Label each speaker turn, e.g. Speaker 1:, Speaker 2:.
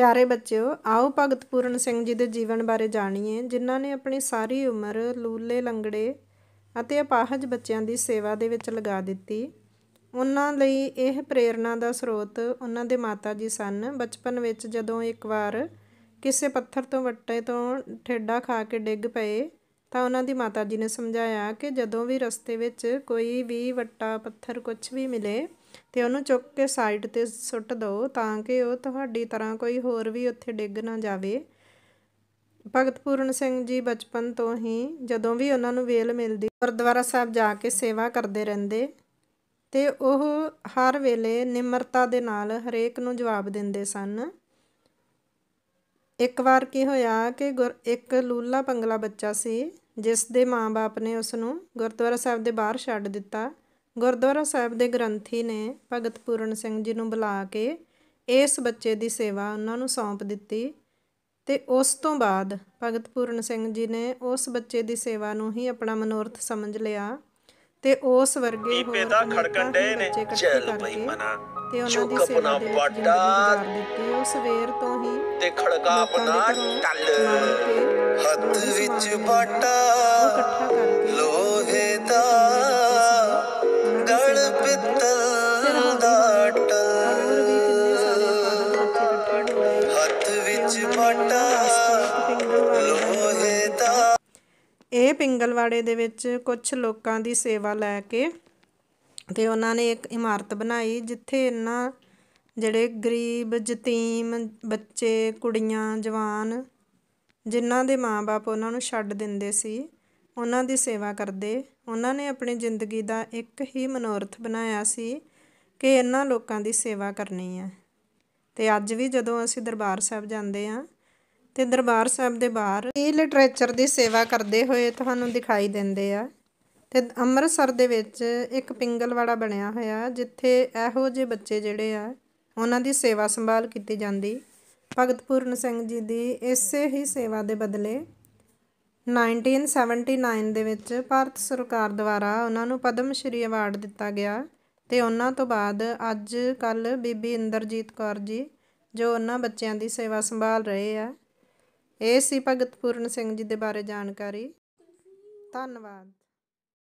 Speaker 1: ਪਿਆਰੇ ਬੱਚਿਓ ਆਓ ਭਗਤ ਪੂਰਨ ਸਿੰਘ ਜੀ ਦੇ ਜੀਵਨ ਬਾਰੇ ਜਾਣੀਏ ਜਿਨ੍ਹਾਂ ਨੇ ਆਪਣੀ ਸਾਰੀ ਉਮਰ ਲੂਲੇ ਲੰਗੜੇ ਅਤੇ ਅਪਾਹਜ ਬੱਚਿਆਂ ਦੀ ਸੇਵਾ ਦੇ ਵਿੱਚ ਲਗਾ ਦਿੱਤੀ ਉਹਨਾਂ ਲਈ ਇਹ ਪ੍ਰੇਰਣਾ ਦਾ ਸਰੋਤ ਉਹਨਾਂ ਦੇ ਮਾਤਾ ਜੀ ਸਨ ਬਚਪਨ ਵਿੱਚ ਜਦੋਂ ਇੱਕ ਵਾਰ ਕਿਸੇ ਪੱਥਰ ਤੋਂ ਵੱਟੇ ਤੋਂ ਠੇਡਾ ਖਾ ਕੇ ਡਿੱਗ ਪਏ ਤਾਂ ਉਹਨਾਂ ਦੀ ਮਾਤਾ ਜੀ ਨੇ ਸਮਝਾਇਆ ਕਿ ਜਦੋਂ ਵੀ ਰਸਤੇ ਵਿੱਚ ਕੋਈ ਵੀ ਵੱਟਾ ਪੱਥਰ ਕੁਝ ਵੀ ਮਿਲੇ ਤੇ ਉਹਨੂੰ ਚੁੱਕ ਕੇ ਸਾਈਡ ਤੇ ਸੁੱਟ ਦਿਓ ਤਾਂ ਕਿ ਉਹ ਤੁਹਾਡੀ ਤਰ੍ਹਾਂ ਕੋਈ ਹੋਰ ਵੀ ਉੱਥੇ ਡਿੱਗ ਨਾ ਜਾਵੇ ਭਗਤ ਪੂਰਨ ਸਿੰਘ ਜੀ ਬਚਪਨ ਤੋਂ ਹੀ ਜਦੋਂ ਵੀ ਉਹਨਾਂ ਨੂੰ ਵੇਲ ਮਿਲਦੀ ਗੁਰਦੁਆਰਾ ਸਾਹਿਬ ਜਾ ਕੇ ਸੇਵਾ ਕਰਦੇ ਰਹਿੰਦੇ ਤੇ ਉਹ ਹਰ ਵੇਲੇ ਨਿਮਰਤਾ ਦੇ ਨਾਲ ਹਰੇਕ ਨੂੰ ਜਵਾਬ ਦਿੰਦੇ ਸਨ ਇੱਕ ਵਾਰ ਕੀ ਹੋਇਆ ਕਿ ਇੱਕ ਲੂਲਾ ਪੰਗਲਾ ਬੱਚਾ ਸੀ ਜਿਸ ਦੇ ਮਾਪੇ ਨੇ ਉਸ ਨੂੰ ਗੁਰਦੁਆਰਾ ਸਾਹਿਬ ਦੇ ਬਾਹਰ ਛੱਡ ਦਿੱਤਾ ਗੁਰਦੁਆਰਾ ਸਾਹਿਬ ਦੇ ਗ੍ਰੰਥੀ ਨੇ ਭਗਤ ਪੂਰਨ ਸਿੰਘ ਜੀ ਨੂੰ ਬੁਲਾ ਕੇ ਇਸ ਬੱਚੇ ਦੀ ਸੇਵਾ ਉਹਨਾਂ ਨੂੰ ਸੌਂਪ ਦਿੱਤੀ ਤੇ ਉਸ ਤੋਂ ਬਾਅਦ ਭਗਤ ਪੂਰਨ ਸਿੰਘ ਜੀ ਨੇ ਉਸ ਬੱਚੇ ਦੀ ਸੇਵਾ ਨੂੰ ਹੀ ਆਪਣਾ ਮਨੋਰਥ ਸਮਝ ਲਿਆ ਤੇ ਉਸ ਵਰਗੇ ਹੋਰ ਪੀਪੇ ਦਾ ਖੜਕਣ ਡਏ ਨੇ ਚੱਲ ਬਈ ਮਨਾ ਤੇ ਉਹਨਾਂ ਦੀ ਸੇਵਾ ਦੇ ਵਾਟਾ ਦਿੱਤੀ ਉਹ ਸਵੇਰ ਤੋਂ ਹੀ ਤੇ ਖੜਕਾ ਆਪਣਾ ਟੱਲ ਹੱਥ ਵਿੱਚ ਬਾਟਾ ਇਕੱਠਾ ਕਰ ਇਹ ਪਿੰਗਲਵਾੜੇ ਦੇ ਵਿੱਚ ਕੁਝ ਲੋਕਾਂ ਦੀ ਸੇਵਾ ਲੈ ਕੇ ਤੇ ਉਹਨਾਂ ਨੇ ਇੱਕ ਇਮਾਰਤ ਬਣਾਈ ਜਿੱਥੇ ਇਹਨਾਂ ਜਿਹੜੇ ਗਰੀਬ ਯਤੀਮ ਬੱਚੇ ਕੁੜੀਆਂ ਜਵਾਨ ਜਿਨ੍ਹਾਂ ਦੇ ਮਾਪੇ ਉਹਨਾਂ ਨੂੰ ਛੱਡ ਦਿੰਦੇ ਸੀ ਉਹਨਾਂ ਦੀ ਸੇਵਾ ਕਰਦੇ ਉਹਨਾਂ ਨੇ ਆਪਣੀ ਜ਼ਿੰਦਗੀ ਦਾ ਇੱਕ ਹੀ ਮਨੋਰਥ ਬਣਾਇਆ ਸੀ ਕਿ ਇਹਨਾਂ ਲੋਕਾਂ ਦੀ ਸੇਵਾ ਕਰਨੀ ਹੈ ਤੇ ਅੱਜ ਵੀ ਜਦੋਂ ਅਸੀਂ ਦਰਬਾਰ ਸਾਹਿਬ ਜਾਂਦੇ ਹਾਂ ਤੇ ਦਰਬਾਰ ਸਾਹਿਬ ਦੇ ਬਾਹਰ ਇਹ ਲਿਟਰੇਚਰ ਦੀ ਸੇਵਾ ਕਰਦੇ ਹੋਏ ਤੁਹਾਨੂੰ ਦਿਖਾਈ ਦਿੰਦੇ ਆ ਤੇ ਅੰਮ੍ਰਿਤਸਰ ਦੇ ਵਿੱਚ ਇੱਕ ਪਿੰਗਲਵਾੜਾ ਬਣਿਆ ਹੋਇਆ ਜਿੱਥੇ ਇਹੋ ਜਿਹੇ ਬੱਚੇ ਜਿਹੜੇ ਆ ਉਹਨਾਂ ਦੀ ਸੇਵਾ ਸੰਭਾਲ ਕੀਤੀ ਜਾਂਦੀ ਭਗਤ ਪੂਰਨ ਸਿੰਘ ਜੀ ਦੀ ਇਸੇ ਹੀ ਸੇਵਾ ਦੇ ਬਦਲੇ 1979 ਦੇ ਵਿੱਚ ਭਾਰਤ ਸਰਕਾਰ ਦੁਆਰਾ ਉਹਨਾਂ ਨੂੰ ਪਦਮ ਸ਼੍ਰੀ ਅਵਾਰਡ ਦਿੱਤਾ ਗਿਆ ਤੇ ਉਹਨਾਂ ਤੋਂ ਬਾਅਦ ਅੱਜ ਕੱਲ ਬੀਬੀ ਇੰਦਰਜੀਤ ਕੌਰ ਜੀ ਜੋ ਉਹਨਾਂ ਬੱਚਿਆਂ ਦੀ ਸੇਵਾ ਸੰਭਾਲ ਰਹੇ ਆ ਇਹ ਸੀ ਭਗਤ ਪੂਰਨ ਸਿੰਘ ਜੀ ਦੇ ਬਾਰੇ ਜਾਣਕਾਰੀ ਧੰਨਵਾਦ